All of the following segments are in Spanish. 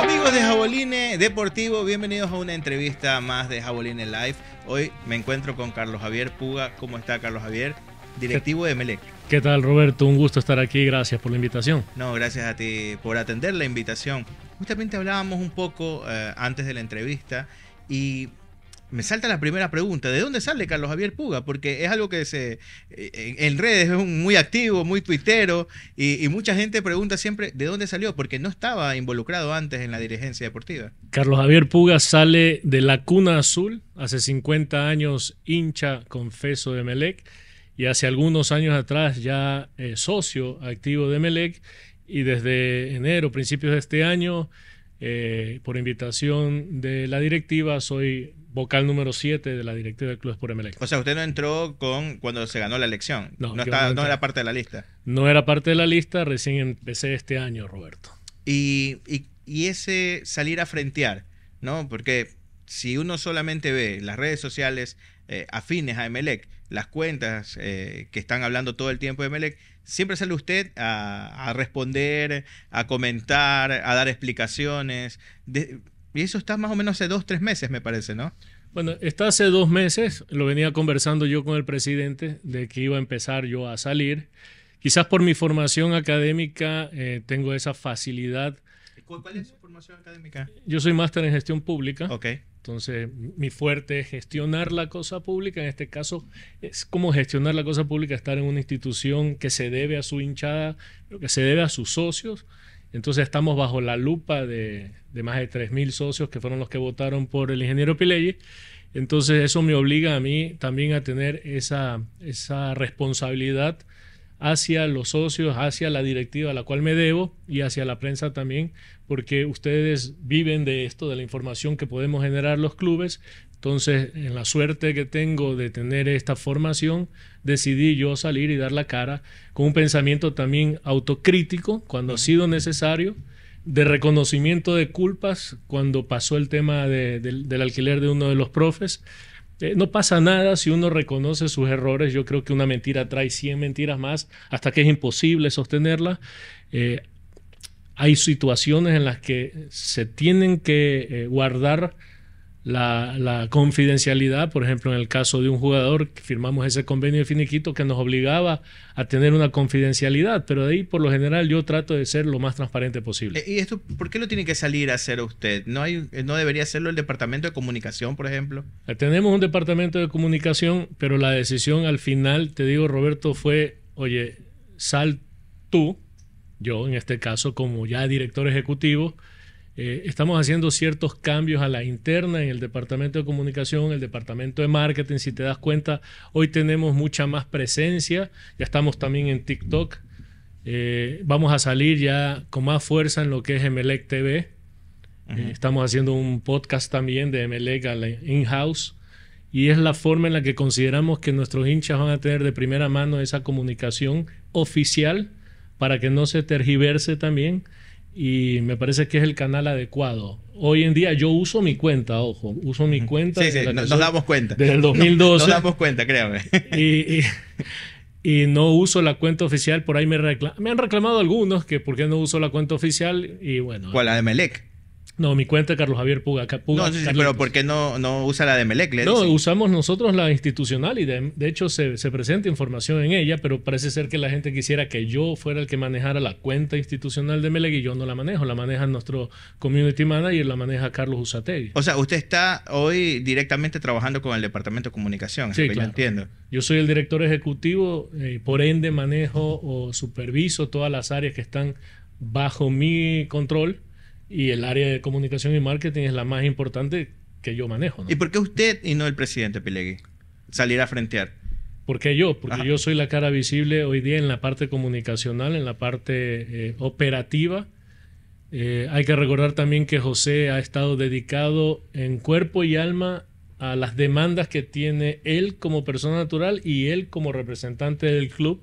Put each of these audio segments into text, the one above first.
Amigos de Jaboline Deportivo, bienvenidos a una entrevista más de Jaboline Live. Hoy me encuentro con Carlos Javier Puga. ¿Cómo está Carlos Javier? Directivo de Melec. ¿Qué tal Roberto? Un gusto estar aquí. Gracias por la invitación. No, gracias a ti por atender la invitación. Justamente hablábamos un poco eh, antes de la entrevista y me salta la primera pregunta. ¿De dónde sale Carlos Javier Puga? Porque es algo que se eh, en redes es muy activo, muy tuitero, y, mucha gente pregunta siempre de dónde salió, porque no estaba involucrado antes en la dirigencia deportiva. Carlos Javier Puga sale de la Cuna Azul, hace 50 años hincha, confeso, de Melec, y hace algunos años atrás ya eh, socio activo de Melec, y desde enero, principios de este año... Eh, por invitación de la directiva, soy vocal número 7 de la directiva del Club por MLEC. O sea, usted no entró con cuando se ganó la elección. No, era parte de la lista. No era parte de la lista, recién empecé este año, Roberto. Y, ese salir a frentear, ¿no? Porque si uno solamente ve las redes sociales eh, afines a Emelec, las cuentas eh, que están hablando todo el tiempo de Emelec, siempre sale usted a, responder, a comentar, a dar explicaciones. De, y eso está más o menos hace dos, tres meses, me parece, ¿no? Bueno, está hace dos meses, lo venía conversando yo con el presidente de que iba a empezar yo a salir. Quizás por mi formación académica eh, tengo esa facilidad. ¿Cuál es su formación académica? Yo soy máster en gestión pública. Ok. Entonces, mi fuerte es gestionar la cosa pública. En este caso, es como gestionar la cosa pública, estar en una institución que se debe a su hinchada, que se debe a sus socios entonces estamos bajo la lupa de, más de 3.000 socios que fueron los que votaron por el ingeniero Piley. Entonces eso me obliga a mí también a tener esa, esa responsabilidad hacia los socios, hacia la directiva a la cual me debo y hacia la prensa también, porque ustedes viven de esto, de la información que podemos generar los clubes, entonces, en la suerte que tengo de tener esta formación, decidí yo salir y dar la cara con un pensamiento también autocrítico cuando ha sido necesario, de reconocimiento de culpas cuando pasó el tema del alquiler de uno de los profes. Eh, no pasa nada si uno reconoce sus errores. Yo creo que una mentira trae 100 mentiras más hasta que es imposible sostenerla. Eh, hay situaciones en las que se tienen que eh, guardar la, confidencialidad, por ejemplo, en el caso de un jugador, que firmamos ese convenio de finiquito que nos obligaba a tener una confidencialidad, pero de ahí por lo general yo trato de ser lo más transparente posible. Eh, ¿Y esto por qué lo tiene que salir a hacer usted? ¿No, hay, no debería hacerlo el departamento de comunicación, por ejemplo? Eh, tenemos un departamento de comunicación, pero la decisión al final, te digo, Roberto, fue, oye, sal tú, yo en este caso como ya director ejecutivo, eh, estamos haciendo ciertos cambios a la interna en el departamento de comunicación, el departamento de marketing. Si te das cuenta, hoy tenemos mucha más presencia. Ya estamos también en TikTok. Eh, vamos a salir ya con más fuerza en lo que es Emelec TV. Eh, estamos haciendo un podcast también de Emelec in-house. Y es la forma en la que consideramos que nuestros hinchas van a tener de primera mano esa comunicación oficial para que no se tergiverse también y me parece que es el canal adecuado. Hoy en día yo uso mi cuenta, ojo, uso mi cuenta. Sí, nos, damos cuenta. Desde el 2012. nos damos cuenta, créame. Y, no uso la cuenta oficial, por ahí me, me han reclamado algunos que por qué no uso la cuenta oficial y bueno. ¿Cuál? La de Melec. No, mi cuenta es Carlos Javier Puga. no, sí, sí, pero ¿por qué no, no usa la de Melec? No, usamos nosotros la institucional y de, hecho se, presenta información en ella, pero parece ser que la gente quisiera que yo fuera el que manejara la cuenta institucional de Melec y yo no la manejo. La maneja nuestro community manager, la maneja Carlos Usategui. O sea, usted está hoy directamente trabajando con el Departamento de Comunicación, sí, yo entiendo. Yo soy el director ejecutivo eh, por ende manejo o superviso todas las áreas que están bajo mi control y el área de comunicación y marketing es la más importante que yo manejo. ¿Y por qué usted y no el presidente Pilegui salir a frentear? Porque yo? Porque yo soy la cara visible hoy día en la parte comunicacional, en la parte eh, operativa. Eh, hay que recordar también que José ha estado dedicado en cuerpo y alma a las demandas que tiene él como persona natural y él como representante del club.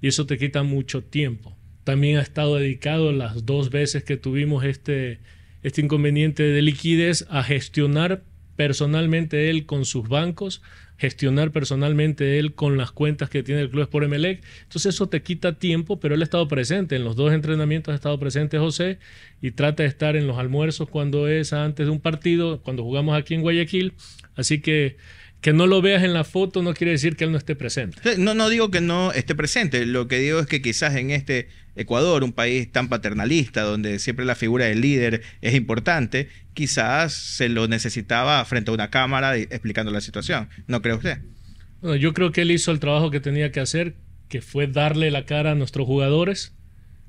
Y eso te quita mucho tiempo también ha estado dedicado las dos veces que tuvimos este, este inconveniente de liquidez a gestionar personalmente él con sus bancos, gestionar personalmente él con las cuentas que tiene el club por Emelec. Entonces eso te quita tiempo, pero él ha estado presente. En los dos entrenamientos ha estado presente José y trata de estar en los almuerzos cuando es antes de un partido, cuando jugamos aquí en Guayaquil. Así que que no lo veas en la foto no quiere decir que él no esté presente. No, no digo que no esté presente, lo que digo es que quizás en este Ecuador, un país tan paternalista, donde siempre la figura del líder es importante, quizás se lo necesitaba frente a una cámara explicando la situación. ¿No cree usted? yo creo que él hizo el trabajo que tenía que hacer, que fue darle la cara a nuestros jugadores,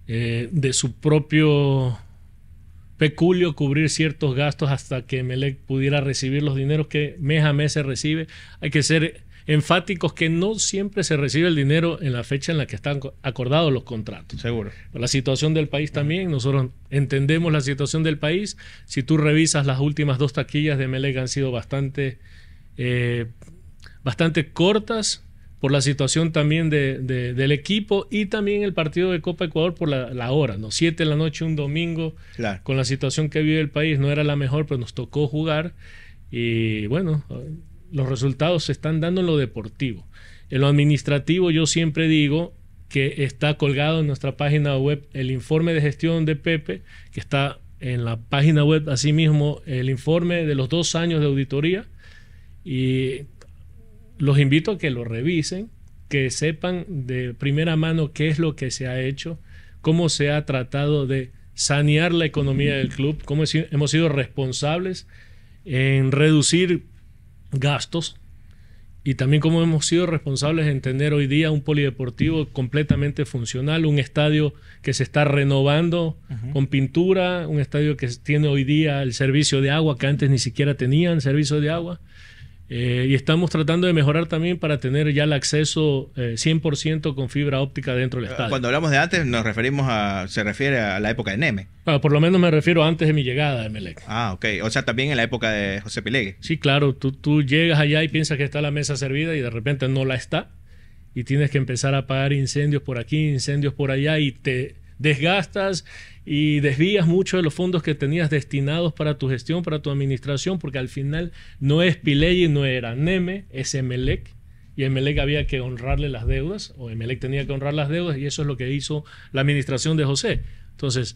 eh, de su propio peculio cubrir ciertos gastos hasta que Melec pudiera recibir los dineros que mes a mes se recibe. Hay que ser enfáticos que no siempre se recibe el dinero en la fecha en la que están acordados los contratos. Seguro. La situación del país también, nosotros entendemos la situación del país. Si tú revisas las últimas dos taquillas de Melec han sido bastante, eh, bastante cortas por la situación también de, del equipo y también el partido de Copa Ecuador por la, hora, ¿no? Siete de la noche un domingo, claro. con la situación que vive el país, no era la mejor, pero nos tocó jugar y bueno, los resultados se están dando en lo deportivo. En lo administrativo yo siempre digo que está colgado en nuestra página web el informe de gestión de Pepe, que está en la página web asimismo el informe de los dos años de auditoría y los invito a que lo revisen, que sepan de primera mano qué es lo que se ha hecho, cómo se ha tratado de sanear la economía del club, cómo hemos sido responsables en reducir gastos y también cómo hemos sido responsables en tener hoy día un polideportivo completamente funcional, un estadio que se está renovando con pintura, un estadio que tiene hoy día el servicio de agua que antes ni siquiera tenían servicio de agua. Eh, y estamos tratando de mejorar también para tener ya el acceso 100% eh, con fibra óptica dentro del ah, estadio. Cuando hablamos de antes, nos referimos a. se refiere a la época de Neme. Ah, por lo menos me refiero antes de mi llegada a Melec. Ah, ok. O sea, también en la época de José Pilegue. Sí, claro. Tú, tú llegas allá y piensas que está la mesa servida y de repente no la está. Y tienes que empezar a apagar incendios por aquí, incendios por allá y te desgastas y desvías mucho de los fondos que tenías destinados para tu gestión, para tu administración, porque al final no es Pileggi, no era Neme, es Emelec. Y Emelec había que honrarle las deudas, o Emelec tenía que honrar las deudas, y eso es lo que hizo la administración de José. Entonces,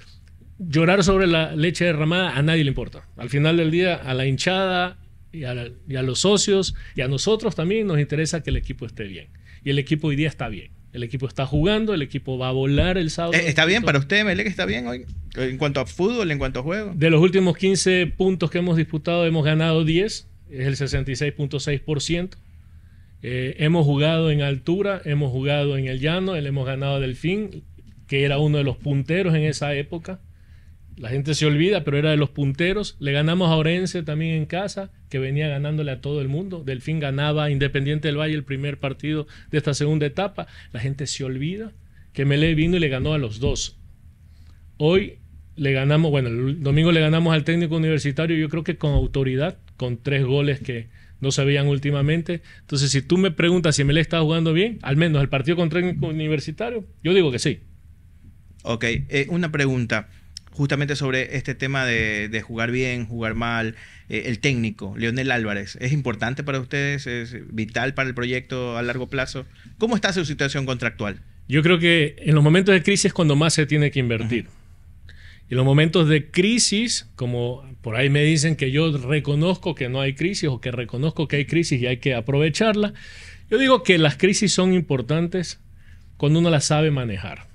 llorar sobre la leche derramada a nadie le importa. Al final del día, a la hinchada y a los socios y a nosotros también nos interesa que el equipo esté bien. Y el equipo hoy día está bien. El equipo está jugando, el equipo va a volar el sábado. Eh, ¿Está bien para usted, Melec? ¿Está bien hoy? En cuanto a fútbol, en cuanto a juego. De los últimos 15 puntos que hemos disputado, hemos ganado 10, es el 66.6%. Eh, hemos jugado en altura, hemos jugado en el llano, le hemos ganado a Delfín, que era uno de los punteros en esa época. La gente se olvida, pero era de los punteros. Le ganamos a Orense también en casa, que venía ganándole a todo el mundo. Delfín ganaba Independiente del Valle el primer partido de esta segunda etapa. La gente se olvida que Mele vino y le ganó a los dos. Hoy le ganamos, bueno, el domingo le ganamos al técnico universitario, yo creo que con autoridad, con tres goles que no sabían últimamente. Entonces, si tú me preguntas si Mele está jugando bien, al menos el partido con técnico universitario, yo digo que sí. Ok, eh, una pregunta justamente sobre este tema de, jugar bien, jugar mal, eh, el técnico, Leonel Álvarez. ¿Es importante para ustedes? ¿Es vital para el proyecto a largo plazo? ¿Cómo está su situación contractual? Yo creo que en los momentos de crisis es cuando más se tiene que invertir. Y en los momentos de crisis, como por ahí me dicen que yo reconozco que no hay crisis o que reconozco que hay crisis y hay que aprovecharla, yo digo que las crisis son importantes cuando uno las sabe manejar.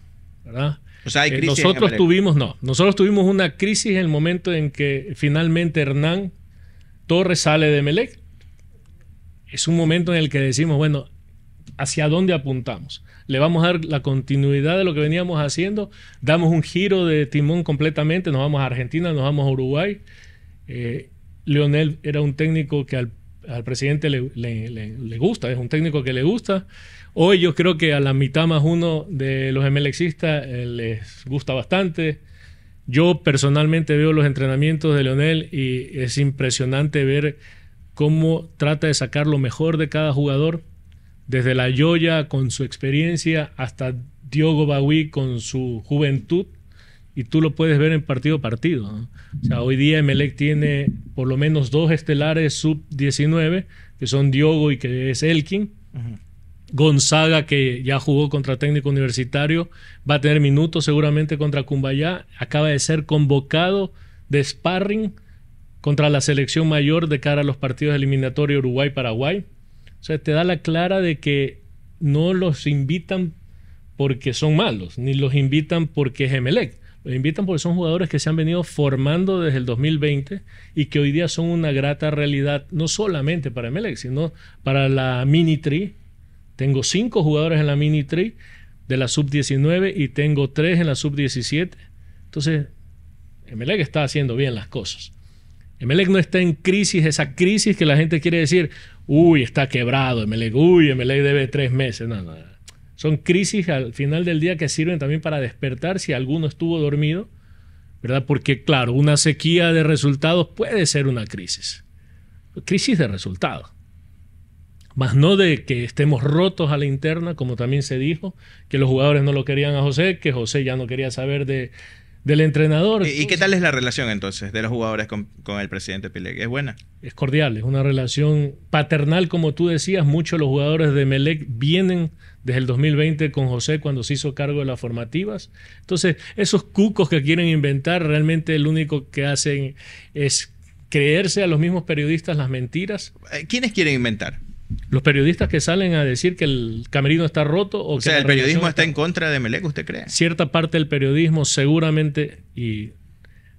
¿verdad? Eh, nosotros tuvimos, no, nosotros tuvimos una crisis en el momento en que finalmente Hernán Torres sale de Melec. Es un momento en el que decimos, bueno, ¿hacia dónde apuntamos? ¿Le vamos a dar la continuidad de lo que veníamos haciendo? ¿Damos un giro de timón completamente? ¿Nos vamos a Argentina? ¿Nos vamos a Uruguay? Eh, Leonel era un técnico que al al presidente le, gusta, es un técnico que le gusta. Hoy yo creo que a la mitad más uno de los MLXistas eh, les gusta bastante. Yo personalmente veo los entrenamientos de Leonel y es impresionante ver cómo trata de sacar lo mejor de cada jugador, desde la joya con su experiencia hasta Diogo Bagui con su juventud y tú lo puedes ver en partido a partido. O sea, hoy día Emelec tiene por lo menos dos estelares sub-19, que son Diogo y que es Elkin. Gonzaga, que ya jugó contra técnico universitario, va a tener minutos seguramente contra Cumbayá. Acaba de ser convocado de sparring contra la selección mayor de cara a los partidos eliminatorios Uruguay-Paraguay. O sea, te da la clara de que no los invitan porque son malos, ni los invitan porque es Emelec los invitan porque son jugadores que se han venido formando desde el 2020 y que hoy día son una grata realidad, no solamente para Emelec, sino para la Mini Tree. Tengo cinco jugadores en la Mini Tree de la Sub-19 y tengo tres en la Sub-17. Entonces, Emelec está haciendo bien las cosas. Emelec no está en crisis, esa crisis que la gente quiere decir, uy, está quebrado Emelec, uy, Emelec debe tres meses. No, no, son crisis al final del día que sirven también para despertar si alguno estuvo dormido, ¿verdad? Porque claro, una sequía de resultados puede ser una crisis. Crisis de resultados. Más no de que estemos rotos a la interna, como también se dijo, que los jugadores no lo querían a José, que José ya no quería saber de, del entrenador. ¿Y, qué tal es la relación entonces de los jugadores con, el presidente Pilek? ¿Es buena? Es cordial, es una relación paternal, como tú decías. Muchos de los jugadores de Melec vienen desde el 2020 con José cuando se hizo cargo de las formativas. Entonces, esos cucos que quieren inventar, realmente el único que hacen es creerse a los mismos periodistas las mentiras. Eh, ¿Quiénes quieren inventar? Los periodistas que salen a decir que el camerino está roto o, que... sea, el periodismo está, en contra de Melec, ¿usted cree? Cierta parte del periodismo seguramente y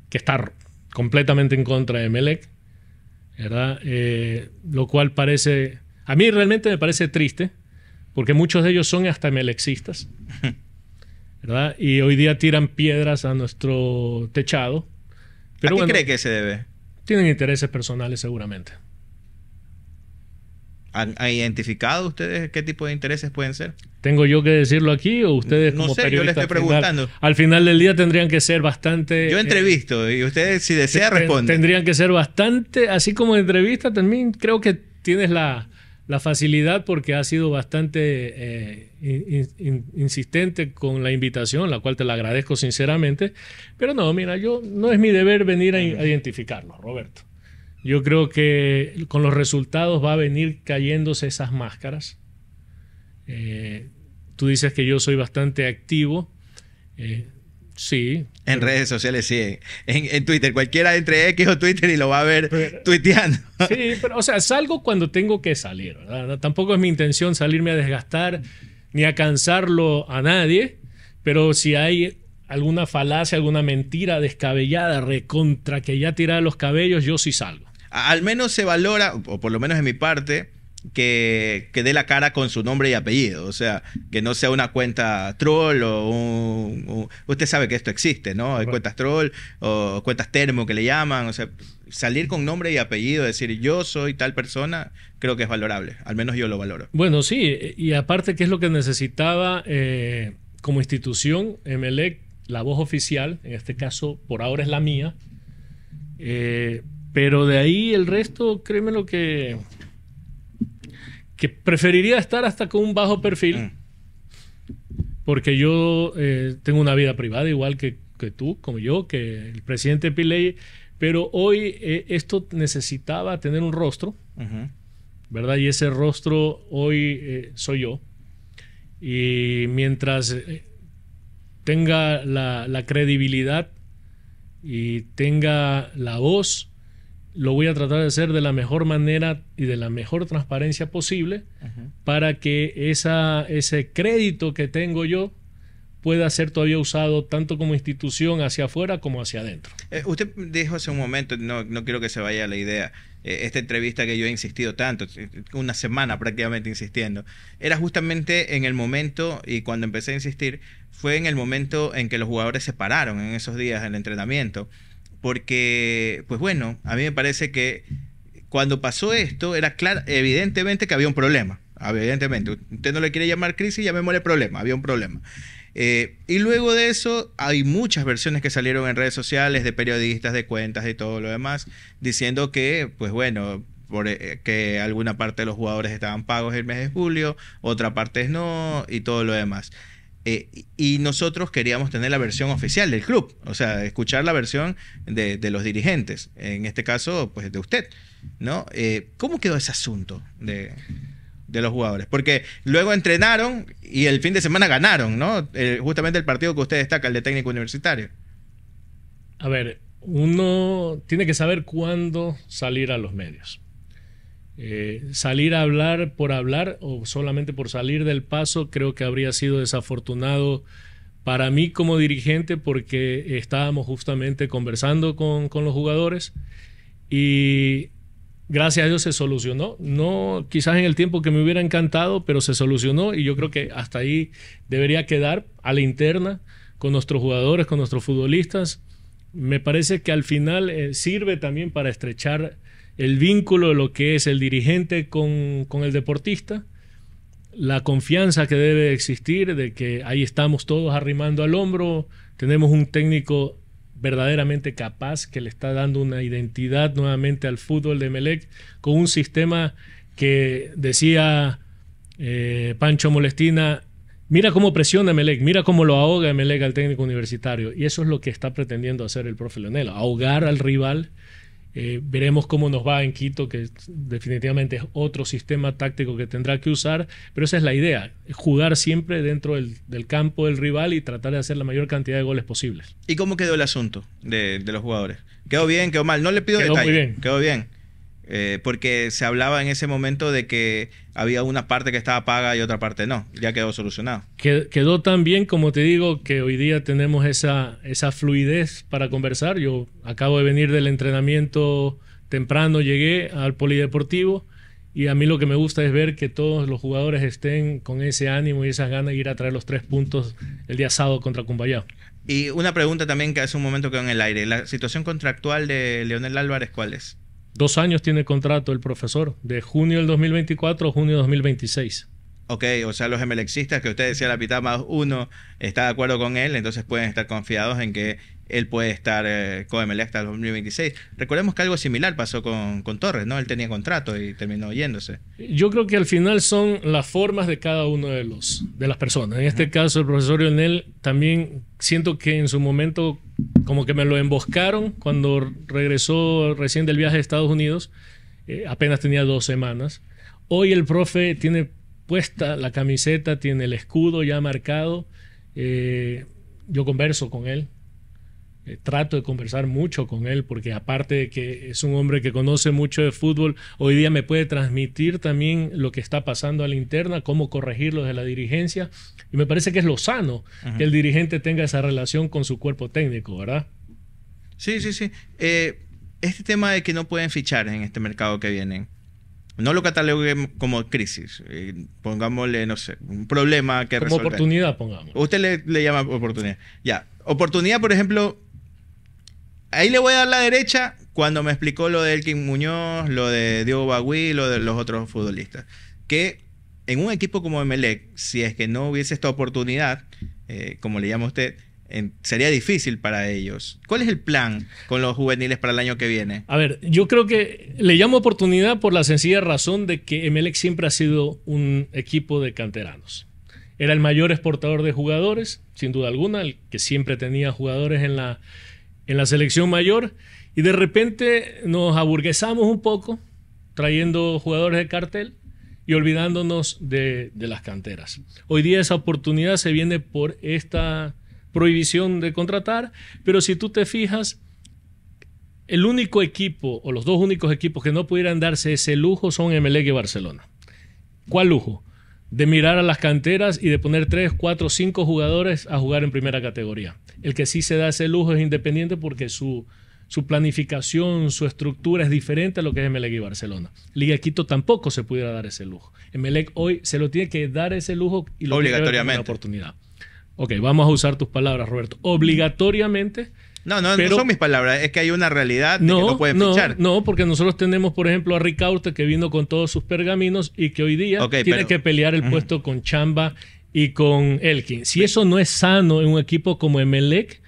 que está completamente en contra de Melec, ¿verdad? Eh, lo cual parece... A mí realmente me parece triste, porque muchos de ellos son hasta melexistas, ¿verdad? Y hoy día tiran piedras a nuestro techado. Pero ¿A qué cree que se debe? Tienen intereses personales seguramente. ¿Han, identificado ustedes qué tipo de intereses pueden ser? ¿Tengo yo que decirlo aquí o ustedes no sé, yo les estoy preguntando. Al final, del día tendrían que ser bastante... Yo eh, entrevisto y ustedes si desean responden. Tendrían que ser bastante, así como entrevista también creo que tienes la, facilidad porque ha sido bastante eh, insistente con la invitación, la cual te la agradezco sinceramente. Pero no, mira, yo no es mi deber venir a, a identificarlo, Roberto. Yo creo que con los resultados va a venir cayéndose esas máscaras. Eh, tú dices que yo soy bastante activo. Eh, sí. En redes sociales, sí. En, Twitter. Cualquiera entre X o Twitter y lo va a ver tuiteando. Sí, pero, o sea, salgo cuando tengo que salir, Tampoco es mi intención salirme a desgastar ni a cansarlo a nadie. Pero si hay alguna falacia, alguna mentira descabellada, recontra, que ya tira los cabellos, yo sí salgo al menos se valora, o por lo menos en mi parte, que, que dé la cara con su nombre y apellido. O sea, que no sea una cuenta troll o un, Usted sabe que esto existe, ¿no? Hay cuentas troll o cuentas termo que le llaman. O sea, salir con nombre y apellido, decir yo soy tal persona, creo que es valorable. Al menos yo lo valoro. Bueno, sí. Y aparte, ¿qué es lo que necesitaba eh, como institución MLEC? La voz oficial, en este caso por ahora es la mía. Eh, pero de ahí el resto, créeme lo que. que preferiría estar hasta con un bajo perfil. Mm. Porque yo eh, tengo una vida privada, igual que, tú, como yo, que el presidente Piley. Pero hoy eh, esto necesitaba tener un rostro, ¿verdad? Y ese rostro hoy eh, soy yo. Y mientras tenga la credibilidad y tenga la voz lo voy a tratar de hacer de la mejor manera y de la mejor transparencia posible para que esa, ese crédito que tengo yo pueda ser todavía usado tanto como institución hacia afuera como hacia adentro. Eh, usted dijo hace un momento, no, no quiero que se vaya la idea, eh, esta entrevista que yo he insistido tanto, eh, una semana prácticamente insistiendo, era justamente en el momento, y cuando empecé a insistir, fue en el momento en que los jugadores se pararon en esos días del entrenamiento porque, pues bueno, a mí me parece que cuando pasó esto era claro, evidentemente que había un problema, evidentemente. Usted no le quiere llamar crisis, llamémosle problema, había un problema. Eh, y luego de eso hay muchas versiones que salieron en redes sociales de periodistas, de cuentas y todo lo demás, diciendo que, pues bueno, eh, que alguna parte de los jugadores estaban pagos el mes de julio, otra parte no y todo lo demás. Eh, y nosotros queríamos tener la versión oficial del club, o sea, escuchar la versión de, los dirigentes, en este caso, pues de usted, ¿no? Eh, ¿Cómo quedó ese asunto de, los jugadores? Porque luego entrenaron y el fin de semana ganaron, ¿no? Eh, justamente el partido que usted destaca, el de técnico universitario. A ver, uno tiene que saber cuándo salir a los medios. Eh, salir a hablar por hablar o solamente por salir del paso creo que habría sido desafortunado para mí como dirigente porque estábamos justamente conversando con, los jugadores y gracias a Dios se solucionó. No quizás en el tiempo que me hubiera encantado, pero se solucionó y yo creo que hasta ahí debería quedar a la interna con nuestros jugadores, con nuestros futbolistas. Me parece que al final eh, sirve también para estrechar el vínculo de lo que es el dirigente con, el deportista, la confianza que debe existir de que ahí estamos todos arrimando al hombro, tenemos un técnico verdaderamente capaz que le está dando una identidad nuevamente al fútbol de Melec con un sistema que decía eh, Pancho Molestina, mira cómo presiona Melec, mira cómo lo ahoga Melec al técnico universitario y eso es lo que está pretendiendo hacer el profe Leonel, ahogar al rival eh, veremos cómo nos va en Quito, que definitivamente es otro sistema táctico que tendrá que usar, pero esa es la idea, jugar siempre dentro del, campo del rival y tratar de hacer la mayor cantidad de goles posibles. ¿Y cómo quedó el asunto de, los jugadores? ¿Quedó bien, quedó mal? No le pido quedó Muy bien. Quedó bien. Eh, porque se hablaba en ese momento de que había una parte que estaba paga y otra parte no. Ya quedó solucionado. Quedó tan bien, como te digo, que hoy día tenemos esa, esa fluidez para conversar. Yo acabo de venir del entrenamiento temprano, llegué al polideportivo. Y a mí lo que me gusta es ver que todos los jugadores estén con ese ánimo y esas ganas de ir a traer los tres puntos el día sábado contra Cumbayá. Y una pregunta también que hace un momento quedó en el aire. ¿La situación contractual de Leonel Álvarez cuál es? Dos años tiene contrato el profesor, de junio del 2024 a junio del 2026. Ok, o sea, los MLXistas que usted decía, la mitad más uno está de acuerdo con él, entonces pueden estar confiados en que él puede estar eh, con MLX hasta el 2026. Recordemos que algo similar pasó con, con, Torres, ¿no? Él tenía contrato y terminó yéndose. Yo creo que al final son las formas de cada uno de, los, de las personas. En este caso, el profesor Lionel también siento que en su momento como que me lo emboscaron cuando regresó recién del viaje a Estados Unidos. Eh, apenas tenía dos semanas. Hoy el profe tiene puesta la camiseta, tiene el escudo ya marcado. Eh, yo converso con él, eh, trato de conversar mucho con él porque aparte de que es un hombre que conoce mucho de fútbol, hoy día me puede transmitir también lo que está pasando a la interna, cómo corregirlo de la dirigencia. Y me parece que es lo sano que el dirigente tenga esa relación con su cuerpo técnico, ¿verdad? Sí, sí, sí. Eh, este tema de que no pueden fichar en este mercado que vienen, no lo cataloguemos como crisis. Eh, pongámosle, no sé, un problema que como Como oportunidad, pongámoslo. Usted le, le llama oportunidad. Ya. Oportunidad, por ejemplo, ahí le voy a dar la derecha cuando me explicó lo de Elkin Muñoz, lo de Diego Bagui, lo de los otros futbolistas. Que en un equipo como Emelec, si es que no hubiese esta oportunidad, eh, como le llama usted, sería difícil para ellos. ¿Cuál es el plan con los juveniles para el año que viene? A ver, yo creo que le llamo oportunidad por la sencilla razón de que Emelec siempre ha sido un equipo de canteranos. Era el mayor exportador de jugadores, sin duda alguna, el que siempre tenía jugadores en la en la selección mayor y de repente nos aburguesamos un poco trayendo jugadores de cartel y olvidándonos de, de, las canteras. Hoy día esa oportunidad se viene por esta prohibición de contratar, pero si tú te fijas, el único equipo o los dos únicos equipos que no pudieran darse ese lujo son Emelec y Barcelona. ¿Cuál lujo? de mirar a las canteras y de poner tres, cuatro, cinco jugadores a jugar en primera categoría. El que sí se da ese lujo es Independiente porque su, su planificación, su estructura es diferente a lo que es Emelec y Barcelona. Liga Quito tampoco se pudiera dar ese lujo. Emelec hoy se lo tiene que dar ese lujo y lo Obligatoriamente. Tiene que dar oportunidad. Ok, vamos a usar tus palabras, Roberto. Obligatoriamente no, no, no son mis palabras, es que hay una realidad no, que no pueden no, fichar. No, porque nosotros tenemos, por ejemplo, a Ricaurte que vino con todos sus pergaminos y que hoy día tiene que pelear el puesto con Chamba y con Elkin. Si eso no es sano en un equipo como Emelec,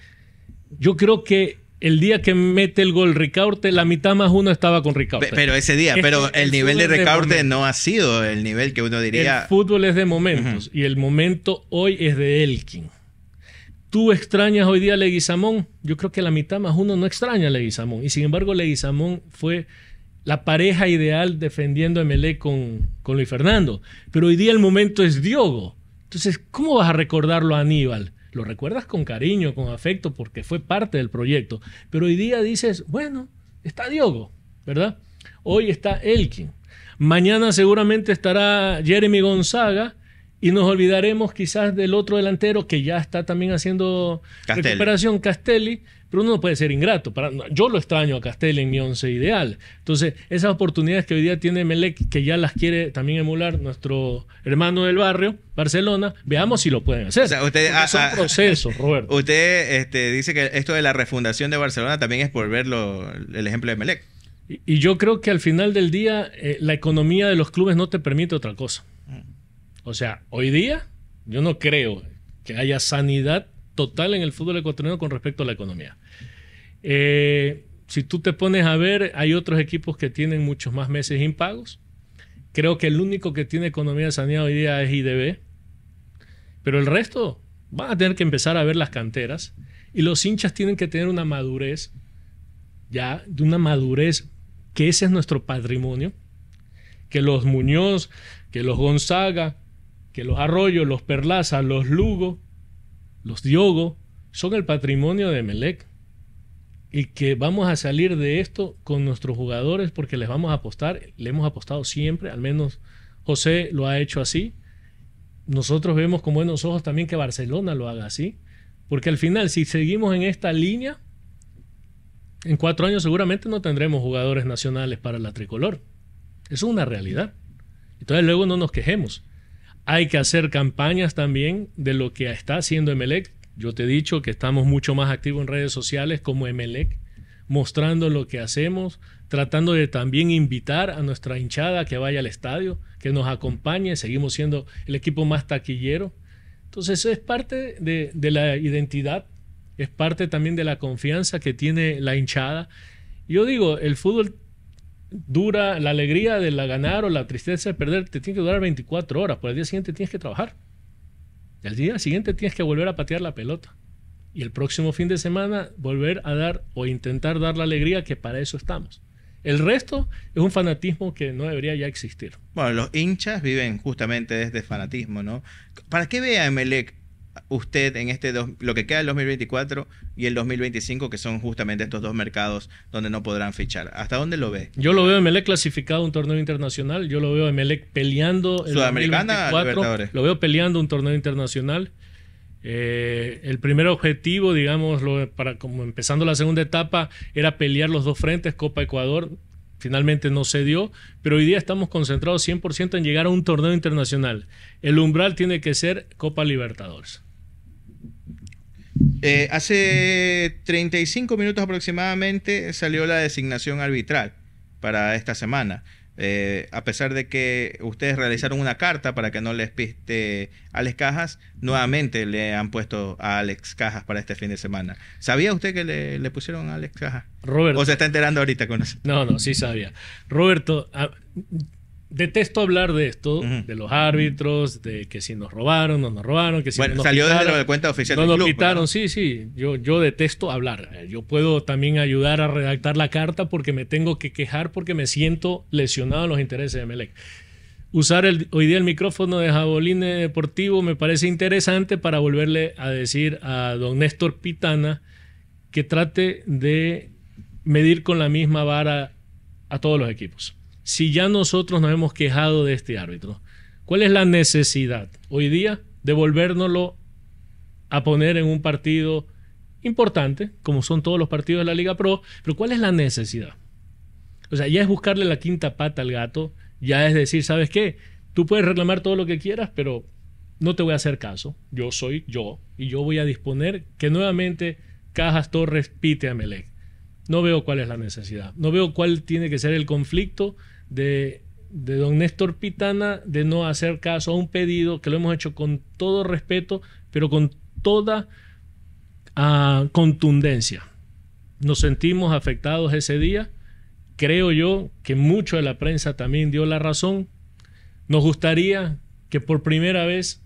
yo creo que el día que mete el gol Ricaurte, la mitad más uno estaba con Ricaurte. Pero ese día, pero el, nivel de Ricaurte no ha sido el nivel que uno diría. El fútbol es de momentos y el momento hoy es de Elkin tú extrañas hoy día a Leguizamón, yo creo que la mitad más uno no extraña a Leguizamón. Y sin embargo, Leguizamón fue la pareja ideal defendiendo a Melé con, con Luis Fernando. Pero hoy día el momento es Diogo. Entonces, ¿cómo vas a recordarlo a Aníbal? Lo recuerdas con cariño, con afecto, porque fue parte del proyecto. Pero hoy día dices, bueno, está Diogo, ¿verdad? Hoy está Elkin. Mañana seguramente estará Jeremy Gonzaga y nos olvidaremos quizás del otro delantero que ya está también haciendo recuperación, Castelli, pero uno no puede ser ingrato. yo lo extraño a Castelli en mi once ideal. Entonces, esas oportunidades que hoy día tiene Melec, que ya las quiere también emular nuestro hermano del barrio, Barcelona, veamos si lo pueden hacer. es un usted, ah, ah, Roberto. Usted este, dice que esto de la refundación de Barcelona también es por ver el ejemplo de Melec. Y, yo creo que al final del día, eh, la economía de los clubes no te permite otra cosa. O sea, hoy día yo no creo que haya sanidad total en el fútbol ecuatoriano con respecto a la economía. Eh, si tú te pones a ver, hay otros equipos que tienen muchos más meses impagos. Creo que el único que tiene economía sanidad hoy día es IDB. Pero el resto van a tener que empezar a ver las canteras. Y los hinchas tienen que tener una madurez, ya, de una madurez que ese es nuestro patrimonio. Que los Muñoz, que los Gonzaga, que los arroyos, los Perlaza, los Lugo los diogo, son el patrimonio de Melec. Y que vamos a salir de esto con nuestros jugadores porque les vamos a apostar, le hemos apostado siempre, al menos José lo ha hecho así. Nosotros vemos con buenos ojos también que Barcelona lo haga así. Porque al final, si seguimos en esta línea, en cuatro años seguramente no tendremos jugadores nacionales para la tricolor. Eso es una realidad. Entonces luego no nos quejemos. Hay que hacer campañas también de lo que está haciendo Emelec. Yo te he dicho que estamos mucho más activos en redes sociales como Emelec, mostrando lo que hacemos, tratando de también invitar a nuestra hinchada que vaya al estadio, que nos acompañe. Seguimos siendo el equipo más taquillero. Entonces eso es parte de la identidad, es parte también de la confianza que tiene la hinchada. Yo digo, el fútbol dura la alegría de la ganar o la tristeza de perder, te tiene que durar 24 horas, por pues el día siguiente tienes que trabajar. Y al día siguiente tienes que volver a patear la pelota. Y el próximo fin de semana volver a dar o intentar dar la alegría que para eso estamos. El resto es un fanatismo que no debería ya existir. Bueno, los hinchas viven justamente desde este fanatismo, ¿no? ¿Para qué vea Emelec usted en este lo que queda del 2024 y el 2025, que son justamente estos dos mercados donde no podrán fichar? ¿Hasta dónde lo ve? Yo lo veo a Melec clasificado a un torneo internacional, yo lo veo a Melec peleando el Sudamericana, Libertadores? lo veo peleando un torneo internacional. Eh, el primer objetivo, digamos, para como empezando la segunda etapa, era pelear los dos frentes, Copa Ecuador, finalmente no se dio, pero hoy día estamos concentrados 100% en llegar a un torneo internacional. El umbral tiene que ser Copa Libertadores. Eh, hace 35 minutos aproximadamente salió la designación arbitral para esta semana. Eh, a pesar de que ustedes realizaron una carta para que no les piste Alex Cajas, nuevamente le han puesto a Alex Cajas para este fin de semana. ¿Sabía usted que le, le pusieron a Alex Cajas? Roberto. ¿O se está enterando ahorita con eso? No, no, sí sabía. Roberto, ah, detesto hablar de esto, de los árbitros, de que si nos robaron, no nos robaron, que si bueno, salió de la cuenta oficial no nos club, sí, sí, yo, yo detesto hablar. Yo puedo también ayudar a redactar la carta porque me tengo que quejar porque me siento lesionado en los intereses de Melec. Usar el, hoy día el micrófono de Jabolín Deportivo me parece interesante para volverle a decir a don Néstor Pitana que trate de medir con la misma vara a todos los equipos si ya nosotros nos hemos quejado de este árbitro? ¿Cuál es la necesidad hoy día de volvérnoslo a poner en un partido importante, como son todos los partidos de la Liga Pro? Pero ¿cuál es la necesidad? O sea, ya es buscarle la quinta pata al gato, ya es decir, ¿sabes qué? Tú puedes reclamar todo lo que quieras, pero no te voy a hacer caso. Yo soy yo y yo voy a disponer que nuevamente Cajas Torres pite a Melec. No veo cuál es la necesidad. No veo cuál tiene que ser el conflicto de, de don Néstor Pitana de no hacer caso a un pedido que lo hemos hecho con todo respeto, pero con toda ah, contundencia. Nos sentimos afectados ese día. Creo yo que mucho de la prensa también dio la razón. Nos gustaría que por primera vez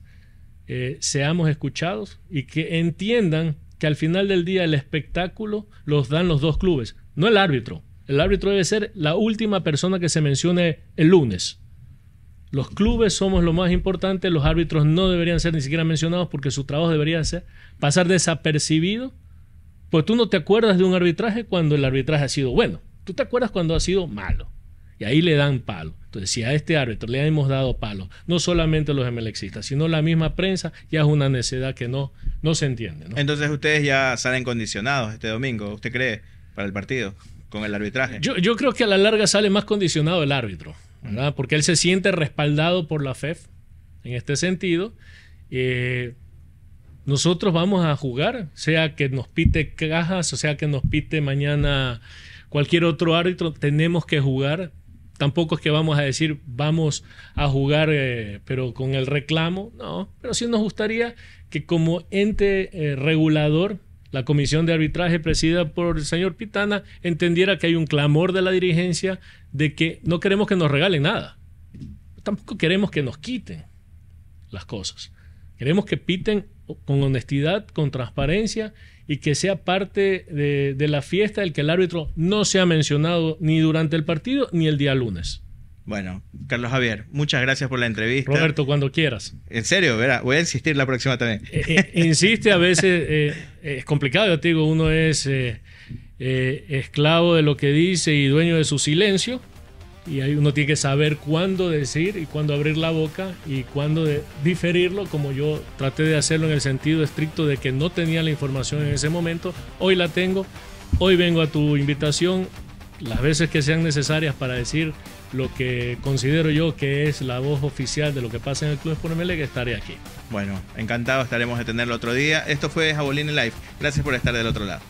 eh, seamos escuchados y que entiendan que al final del día el espectáculo los dan los dos clubes, no el árbitro. El árbitro debe ser la última persona que se mencione el lunes. Los clubes somos lo más importante, los árbitros no deberían ser ni siquiera mencionados porque su trabajo debería ser pasar desapercibido, pues tú no te acuerdas de un arbitraje cuando el arbitraje ha sido bueno, tú te acuerdas cuando ha sido malo. Y ahí le dan palo. Entonces, si a este árbitro le hemos dado palo, no solamente los MLXistas, sino la misma prensa, ya es una necedad que no, no se entiende. Entonces, ustedes ya salen condicionados este domingo, ¿usted cree, para el partido, con el arbitraje? Yo, creo que a la larga sale más condicionado el árbitro, ¿verdad? Porque él se siente respaldado por la FEF e en este sentido. Eh, nosotros vamos a jugar, sea que nos pite cajas, o sea que nos pite mañana cualquier otro árbitro, tenemos que jugar Tampoco es que vamos a decir vamos a jugar eh, pero con el reclamo, no, pero sí nos gustaría que como ente eh, regulador la comisión de arbitraje presidida por el señor Pitana entendiera que hay un clamor de la dirigencia de que no queremos que nos regalen nada. Tampoco queremos que nos quiten las cosas. Queremos que piten con honestidad, con transparencia y que sea parte de, la fiesta del que el árbitro no sea mencionado ni durante el partido ni el día lunes. Bueno, Carlos Javier, muchas gracias por la entrevista. Roberto, cuando quieras. En serio, voy a insistir la próxima también. Eh, eh, insiste, a veces eh, es complicado, yo te digo, uno es esclavo de lo que dice y dueño de su silencio, y ahí uno tiene que saber cuándo decir y cuándo abrir la boca y cuándo diferirlo, como yo traté de hacerlo en el sentido estricto de que no tenía la información en ese momento, hoy la tengo, hoy vengo a tu invitación, las veces que sean necesarias para decir lo que considero yo que es la voz oficial de lo que pasa en el Club Sport que estaré aquí. Bueno, encantado, estaremos de tenerlo otro día. Esto fue Jabolín Live. Gracias por estar del otro lado.